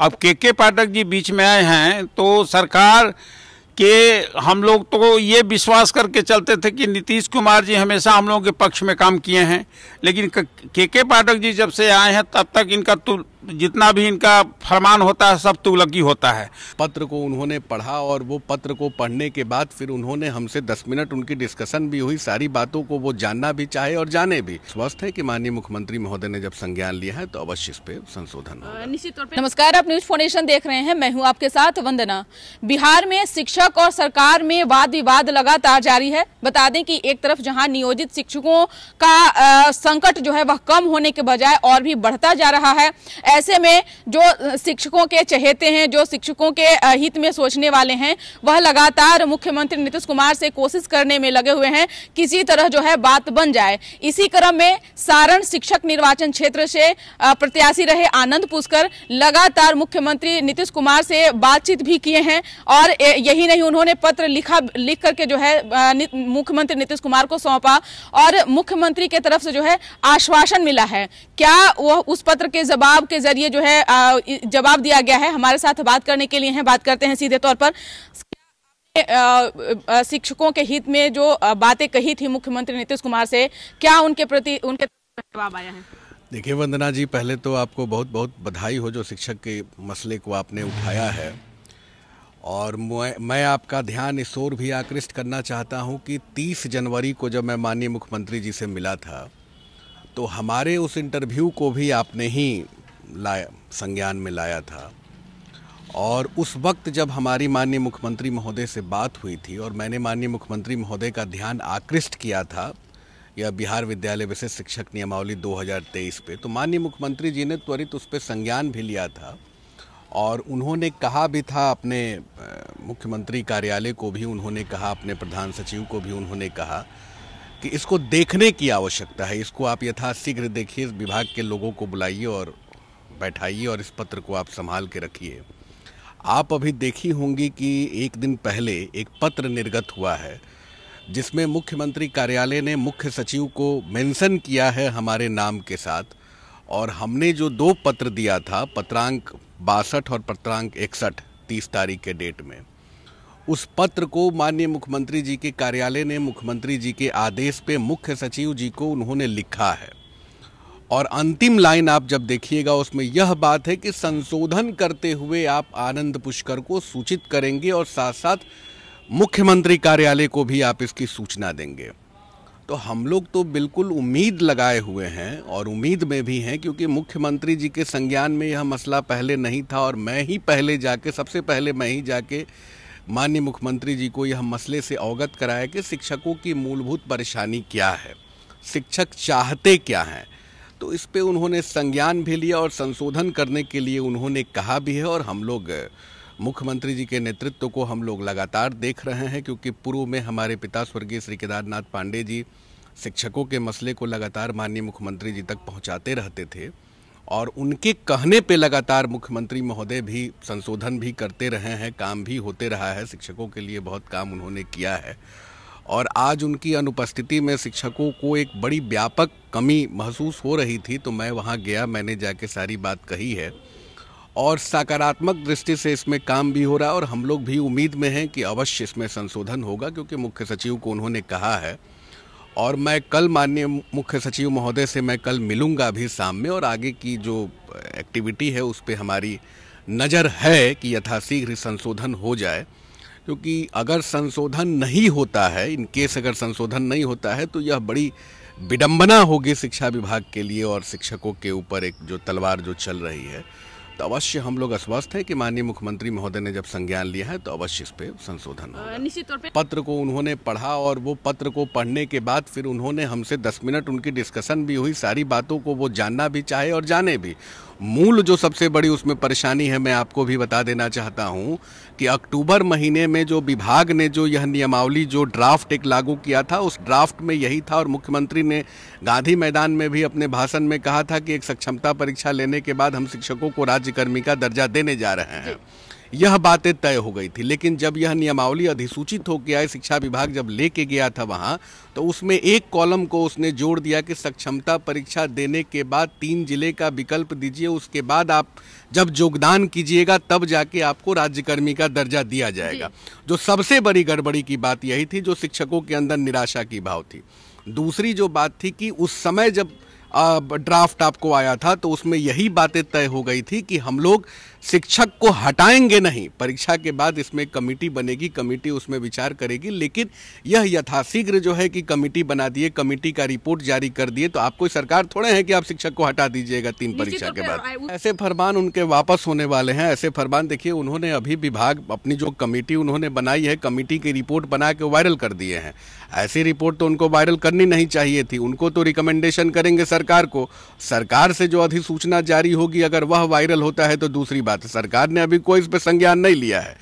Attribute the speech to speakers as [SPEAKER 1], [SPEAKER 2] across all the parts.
[SPEAKER 1] अब के के पाठक जी बीच में आए हैं तो सरकार कि हम लोग तो ये विश्वास करके चलते थे कि नीतीश कुमार जी हमेशा हम लोगों के पक्ष में काम किए हैं लेकिन के के पाठक जी जब से आए हैं तब तक इनका तुल जितना भी इनका फरमान होता है सब ही होता है
[SPEAKER 2] पत्र को उन्होंने पढ़ा और वो पत्र को पढ़ने के बाद फिर उन्होंने हमसे दस मिनट उनकी डिस्कशन भी हुई सारी बातों को वो जानना भी चाहे और जाने भी स्वस्थ है कि माननीय मुख्यमंत्री महोदय ने जब संज्ञान लिया है तो अवश्य इस पे
[SPEAKER 3] संशोधन निश्चित तौर पर नमस्कार आप न्यूज फाउंडेशन देख रहे हैं मैं हूँ आपके साथ वंदना बिहार में शिक्षा शिक्षक और सरकार में वाद विवाद लगातार जारी है बता दें कि एक तरफ जहां नियोजित शिक्षकों का आ, संकट जो है वह कम होने के बजाय और भी बढ़ता जा रहा है ऐसे में जो शिक्षकों के चहेते हैं जो शिक्षकों के हित में सोचने वाले हैं वह लगातार मुख्यमंत्री नीतीश कुमार से कोशिश करने में लगे हुए हैं किसी तरह जो है बात बन जाए इसी क्रम में सारण शिक्षक निर्वाचन क्षेत्र से प्रत्याशी रहे आनंद पुष्कर लगातार मुख्यमंत्री नीतीश कुमार से बातचीत भी किए हैं और यही नहीं ही उन्होंने पत्र लिखा लिख करके जो है मुख्यमंत्री नीतीश कुमार को सौंपा और मुख्यमंत्री के तरफ से जो है आश्वासन मिला है क्या वो उस पत्र के जवाब के जरिए जो है जवाब दिया गया है हमारे साथ बात करने के लिए है बात करते हैं सीधे तौर पर शिक्षकों के हित में जो बातें कही थी मुख्यमंत्री नीतीश कुमार से क्या उनके प्रति उनके जवाब आया है
[SPEAKER 2] देखिए वंदना जी पहले तो आपको बहुत बहुत बधाई हो जो शिक्षक के मसले को आपने उठाया है और मैं मैं आपका ध्यान इस ओर भी आकृष्ट करना चाहता हूं कि 30 जनवरी को जब मैं माननीय मुख्यमंत्री जी से मिला था तो हमारे उस इंटरव्यू को भी आपने ही लाया संज्ञान में लाया था और उस वक्त जब हमारी माननीय मुख्यमंत्री महोदय से बात हुई थी और मैंने माननीय मुख्यमंत्री महोदय का ध्यान आकृष्ट किया था या बिहार विद्यालय विशेष शिक्षक नियमावली 2023 पे तो माननीय मुख्यमंत्री जी ने त्वरित उस पर संज्ञान भी लिया था और उन्होंने कहा भी था अपने मुख्यमंत्री कार्यालय को भी उन्होंने कहा अपने प्रधान सचिव को भी उन्होंने कहा कि इसको देखने की आवश्यकता है इसको आप यथाशीघ्र देखिए इस विभाग के लोगों को बुलाइए और बैठाइए और इस पत्र को आप संभाल के रखिए आप अभी देखी होंगी कि एक दिन पहले एक पत्र निर्गत हुआ है जिसमें मुख्यमंत्री कार्यालय ने मुख्य सचिव को मेंशन किया है हमारे नाम के साथ और हमने जो दो पत्र दिया था पत्रांक बासठ और पत्रांक इकसठ तीस तारीख के डेट में उस पत्र को माननीय मुख्यमंत्री जी के कार्यालय ने मुख्यमंत्री जी के आदेश पे मुख्य सचिव जी को उन्होंने लिखा है और अंतिम लाइन आप जब देखिएगा उसमें यह बात है कि संशोधन करते हुए आप आनंद पुष्कर को सूचित करेंगे और साथ साथ मुख्यमंत्री कार्यालय को भी आप इसकी सूचना देंगे तो हम लोग तो बिल्कुल उम्मीद लगाए हुए हैं और उम्मीद में भी हैं क्योंकि मुख्यमंत्री जी के संज्ञान में यह मसला पहले नहीं था और मैं ही पहले जाके सबसे पहले मैं ही जाके माननीय मुख्यमंत्री जी को यह मसले से अवगत कराया कि शिक्षकों की मूलभूत परेशानी क्या है शिक्षक चाहते क्या हैं तो इस पर उन्होंने संज्ञान भी लिया और संशोधन करने के लिए उन्होंने कहा भी है और हम लोग मुख्यमंत्री जी के नेतृत्व को हम लोग लगातार देख रहे हैं क्योंकि पूर्व में हमारे पिता स्वर्गीय श्री केदारनाथ पांडे जी शिक्षकों के मसले को लगातार माननीय मुख्यमंत्री जी तक पहुंचाते रहते थे और उनके कहने पे लगातार मुख्यमंत्री महोदय भी संशोधन भी करते रहे हैं काम भी होते रहा है शिक्षकों के लिए बहुत काम उन्होंने किया है और आज उनकी अनुपस्थिति में शिक्षकों को एक बड़ी व्यापक कमी महसूस हो रही थी तो मैं वहाँ गया मैंने जाके सारी बात कही है और सकारात्मक दृष्टि से इसमें काम भी हो रहा है और हम लोग भी उम्मीद में हैं कि अवश्य इसमें संशोधन होगा क्योंकि मुख्य सचिव को उन्होंने कहा है और मैं कल माननीय मुख्य सचिव महोदय से मैं कल मिलूंगा भी शाम में और आगे की जो एक्टिविटी है उस पर हमारी नज़र है कि यथाशीघ्र संशोधन हो जाए क्योंकि अगर संशोधन नहीं होता है इन केस अगर संशोधन नहीं होता है तो यह बड़ी विडंबना होगी शिक्षा विभाग के लिए और शिक्षकों के ऊपर एक जो तलवार जो चल रही है तो अवश्य हम लोग आश्वस्त हैं कि माननीय मुख्यमंत्री महोदय ने जब संज्ञान लिया है तो अवश्य इस पे संशोधन निश्चित तौर पे पत्र को उन्होंने पढ़ा और वो पत्र को पढ़ने के बाद फिर उन्होंने हमसे दस मिनट उनकी डिस्कशन भी हुई सारी बातों को वो जानना भी चाहे और जाने भी मूल जो सबसे बड़ी उसमें परेशानी है मैं आपको भी बता देना चाहता हूँ कि अक्टूबर महीने में जो विभाग ने जो यह नियमावली जो ड्राफ्ट एक लागू किया था उस ड्राफ्ट में यही था और मुख्यमंत्री ने गांधी मैदान में भी अपने भाषण में कहा था कि एक सक्षमता परीक्षा लेने के बाद हम शिक्षकों को राज्यकर्मी का दर्जा देने जा रहे हैं यह बातें तय हो गई थी लेकिन जब यह नियमावली अधिसूचित होकर आए शिक्षा विभाग जब लेके गया था वहाँ तो उसमें एक कॉलम को उसने जोड़ दिया कि सक्षमता परीक्षा देने के बाद तीन जिले का विकल्प दीजिए उसके बाद आप जब योगदान कीजिएगा तब जाके आपको राज्यकर्मी का दर्जा दिया जाएगा जो सबसे बड़ी गड़बड़ी की बात यही थी जो शिक्षकों के अंदर निराशा की भाव थी दूसरी जो बात थी कि उस समय जब ड्राफ्ट आपको आया था तो उसमें यही बातें तय हो गई थी कि हम लोग शिक्षक को हटाएंगे नहीं परीक्षा के बाद इसमें कमेटी बनेगी कमेटी उसमें विचार करेगी लेकिन यह यथाशीघ्र जो है कि कमेटी बना दिए कमेटी का रिपोर्ट जारी कर दिए तो आपको सरकार थोड़े हैं कि आप शिक्षक को हटा दीजिएगा तीन परीक्षा तो के बाद ऐसे फरमान उनके वापस होने वाले हैं ऐसे फरमान देखिए उन्होंने अभी विभाग अपनी जो कमेटी उन्होंने बनाई है कमेटी की रिपोर्ट बना के वायरल कर दिए हैं ऐसी रिपोर्ट तो उनको वायरल करनी नहीं चाहिए थी उनको तो रिकमेंडेशन करेंगे सरकार को सरकार से जो अधिसूचना जारी होगी अगर वह वायरल होता है तो दूसरी बात तो सरकार ने अभी कोई इस पर संज्ञान नहीं लिया है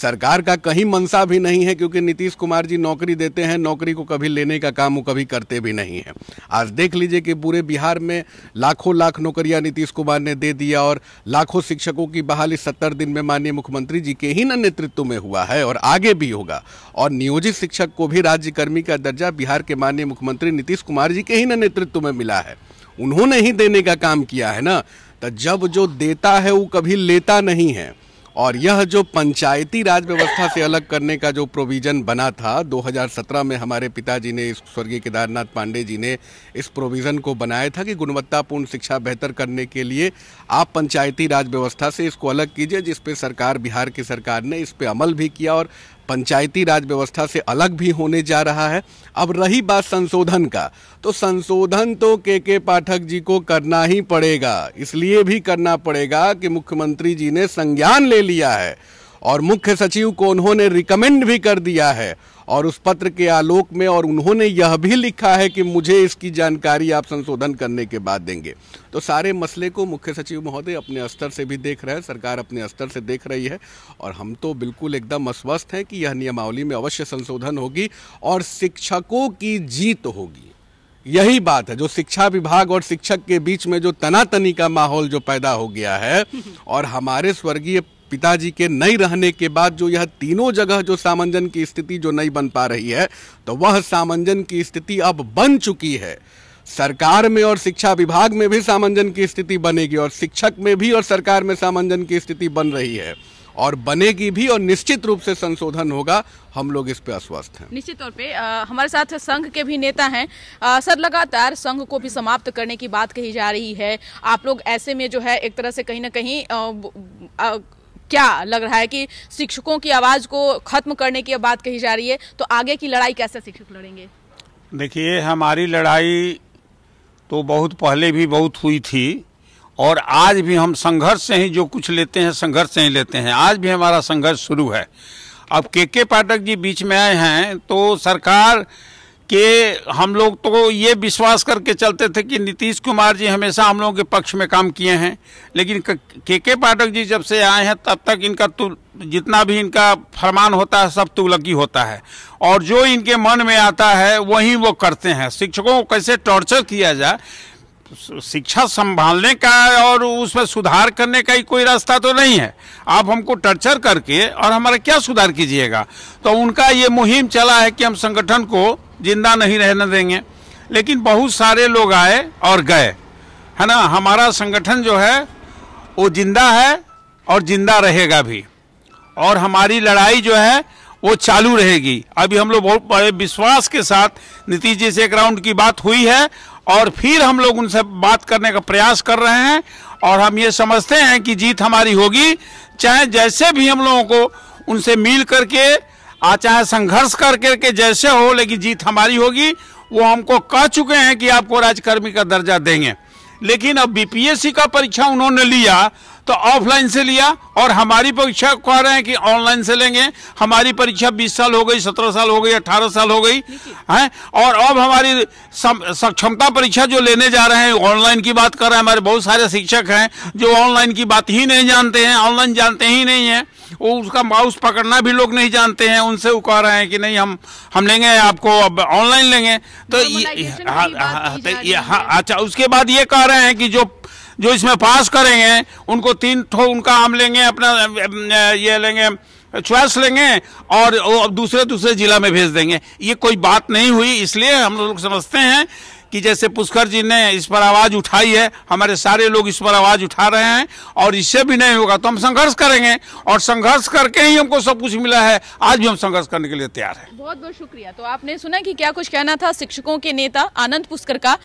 [SPEAKER 2] सरकार का कहीं मनसा भी नहीं है क्योंकि नीतीश कुमार जी नौकरी देते हैं नौकरी को कभी लेने का काम वो कभी करते भी नहीं है आज देख लीजिए कि पूरे बिहार में लाखों लाख नौकरियां नीतीश कुमार ने दे दिया और लाखों शिक्षकों की बहाली सत्तर दिन में माननीय मुख्यमंत्री जी के ही न नेतृत्व में हुआ है और आगे भी होगा और नियोजित शिक्षक को भी राज्यकर्मी का दर्जा बिहार के माननीय मुख्यमंत्री नीतीश कुमार जी के ही न नेतृत्व में मिला है उन्होंने ही देने का काम किया है ना तो जब जो देता है वो कभी लेता नहीं है और यह जो पंचायती राज व्यवस्था से अलग करने का जो प्रोविज़न बना था 2017 में हमारे पिताजी ने स्वर्गीय केदारनाथ पांडे जी ने इस प्रोविज़न को बनाया था कि गुणवत्तापूर्ण शिक्षा बेहतर करने के लिए आप पंचायती राज व्यवस्था से इसको अलग कीजिए जिस पे सरकार बिहार की सरकार ने इस पे अमल भी किया और पंचायती राज व्यवस्था से अलग भी होने जा रहा है अब रही बात संशोधन का तो संशोधन तो के के पाठक जी को करना ही पड़ेगा इसलिए भी करना पड़ेगा कि मुख्यमंत्री जी ने संज्ञान ले लिया है और मुख्य सचिव को उन्होंने रिकमेंड भी कर दिया है और उस पत्र के आलोक में और उन्होंने यह भी लिखा है कि मुझे इसकी जानकारी आप संशोधन करने के बाद देंगे तो सारे मसले को मुख्य सचिव महोदय अपने स्तर से भी देख रहे हैं सरकार अपने स्तर से देख रही है और हम तो बिल्कुल एकदम अस्वस्थ हैं कि यह नियमावली में अवश्य संशोधन होगी और शिक्षकों की जीत होगी यही बात है जो शिक्षा विभाग और शिक्षक के बीच में जो तनातनी का माहौल जो पैदा हो गया है और हमारे स्वर्गीय पिताजी के नहीं रहने के बाद जो यह तीनों जगह जो सामंजन की स्थिति जो नहीं बन पा रही है तो वह सामंजन की स्थिति अब बन चुकी है सरकार में और शिक्षा विभाग में भी सामंजन की स्थिति बनेगी और शिक्षक में भी और सरकार में सामंजन की स्थिति बन रही है और बनेगी भी और निश्चित रूप से संशोधन होगा हम लोग इस पे अस्वस्थ हैं
[SPEAKER 3] निश्चित तौर पे आ, हमारे साथ संघ के भी नेता हैं आ, सर लगातार संघ को भी समाप्त करने की बात कही जा रही है आप लोग ऐसे में जो है एक तरह से कहीं ना कहीं आ, आ, क्या लग रहा है कि शिक्षकों की आवाज़ को ख़त्म करने की बात कही जा रही है तो आगे की लड़ाई कैसे शिक्षक लड़ेंगे
[SPEAKER 1] देखिए हमारी लड़ाई तो बहुत पहले भी बहुत हुई थी और आज भी हम संघर्ष से ही जो कुछ लेते हैं संघर्ष से ही लेते हैं आज भी हमारा संघर्ष शुरू है अब के के पाठक जी बीच में आए हैं तो सरकार कि हम लोग तो ये विश्वास करके चलते थे कि नीतीश कुमार जी हमेशा हम लोगों के पक्ष में काम किए हैं लेकिन के के पाठक जी जब से आए हैं तब तक इनका तुल जितना भी इनका फरमान होता है सब तुलकी होता है और जो इनके मन में आता है वही वो करते हैं शिक्षकों को कैसे टॉर्चर किया जाए शिक्षा संभालने का और उसमें सुधार करने का ही कोई रास्ता तो नहीं है आप हमको टर्चर करके और हमारा क्या सुधार कीजिएगा तो उनका ये मुहिम चला है कि हम संगठन को जिंदा नहीं रहने देंगे लेकिन बहुत सारे लोग आए और गए है ना हमारा संगठन जो है वो जिंदा है और जिंदा रहेगा भी और हमारी लड़ाई जो है वो चालू रहेगी अभी हम लोग बहुत बड़े विश्वास के साथ नीतीश जी से एक राउंड की बात हुई है और फिर हम लोग उनसे बात करने का प्रयास कर रहे हैं और हम ये समझते हैं कि जीत हमारी होगी चाहे जैसे भी हम लोगों को उनसे मिल करके आ चाहे संघर्ष कर करके जैसे हो लेकिन जीत हमारी होगी वो हमको कह चुके हैं कि आपको राजकर्मी का दर्जा देंगे लेकिन अब बीपीएससी का परीक्षा उन्होंने लिया तो ऑफलाइन से लिया और हमारी परीक्षा कह रहे हैं कि ऑनलाइन से लेंगे हमारी परीक्षा 20 साल हो गई 17 साल हो गई 18 साल हो गई है और अब हमारी सक्षमता परीक्षा जो लेने जा रहे हैं ऑनलाइन की बात कर रहे हैं हमारे बहुत सारे शिक्षक हैं जो ऑनलाइन की बात ही नहीं जानते हैं ऑनलाइन जानते ही नहीं है वो उसका माउस पकड़ना भी लोग नहीं जानते हैं उनसे वो कह रहे हैं कि नहीं हम हम लेंगे आपको अब ऑनलाइन लेंगे तो, हाँ, हाँ, हाँ, तो अच्छा उसके बाद ये कह रहे हैं कि जो जो इसमें पास करेंगे उनको तीन ठो उनका आम लेंगे अपना ये लेंगे च्वाइस लेंगे और दूसरे दूसरे जिला में भेज देंगे ये कोई बात नहीं हुई इसलिए हम लोग समझते हैं कि जैसे पुष्कर जी ने इस पर आवाज़ उठाई है हमारे सारे लोग इस पर आवाज़ उठा रहे हैं और इससे भी नहीं होगा तो हम संघर्ष करेंगे और संघर्ष करके ही हमको सब कुछ मिला है आज भी हम संघर्ष करने के लिए तैयार हैं
[SPEAKER 3] बहुत बहुत शुक्रिया तो आपने सुना कि क्या कुछ कहना था शिक्षकों के नेता आनंद पुष्कर का